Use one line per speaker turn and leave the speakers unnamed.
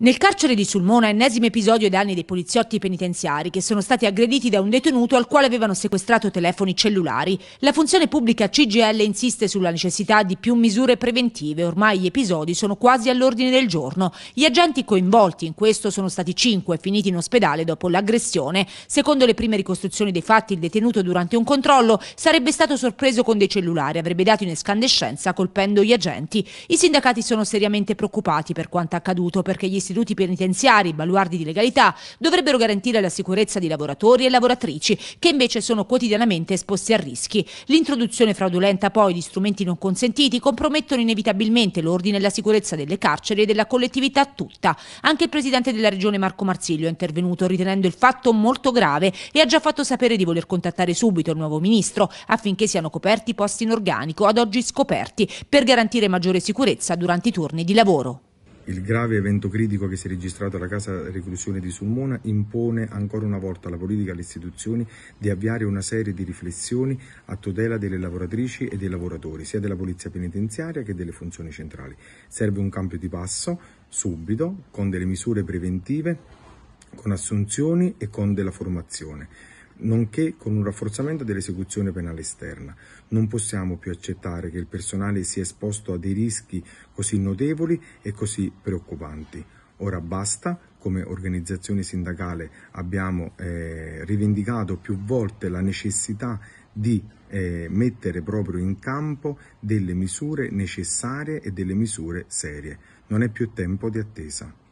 Nel carcere di Sulmona, ennesimo episodio ai danni dei poliziotti penitenziari che sono stati aggrediti da un detenuto al quale avevano sequestrato telefoni cellulari. La funzione pubblica CGL insiste sulla necessità di più misure preventive, ormai gli episodi sono quasi all'ordine del giorno. Gli agenti coinvolti in questo sono stati cinque finiti in ospedale dopo l'aggressione. Secondo le prime ricostruzioni dei fatti, il detenuto durante un controllo sarebbe stato sorpreso con dei cellulari, avrebbe dato in escandescenza colpendo gli agenti. I sindacati sono seriamente preoccupati per quanto accaduto perché gli istituti penitenziari, baluardi di legalità, dovrebbero garantire la sicurezza di lavoratori e lavoratrici, che invece sono quotidianamente esposti a rischi. L'introduzione fraudolenta poi di strumenti non consentiti compromettono inevitabilmente l'ordine e la sicurezza delle carceri e della collettività tutta. Anche il presidente della regione Marco Marsiglio è intervenuto ritenendo il fatto molto grave e ha già fatto sapere di voler contattare subito il nuovo ministro affinché siano coperti i posti in organico ad oggi scoperti per garantire maggiore sicurezza durante i turni di lavoro.
Il grave evento critico che si è registrato alla casa reclusione di Sulmona impone ancora una volta alla politica e alle istituzioni di avviare una serie di riflessioni a tutela delle lavoratrici e dei lavoratori, sia della polizia penitenziaria che delle funzioni centrali. Serve un cambio di passo subito con delle misure preventive, con assunzioni e con della formazione nonché con un rafforzamento dell'esecuzione penale esterna. Non possiamo più accettare che il personale sia esposto a dei rischi così notevoli e così preoccupanti. Ora basta, come organizzazione sindacale abbiamo eh, rivendicato più volte la necessità di eh, mettere proprio in campo delle misure necessarie e delle misure serie. Non è più tempo di attesa.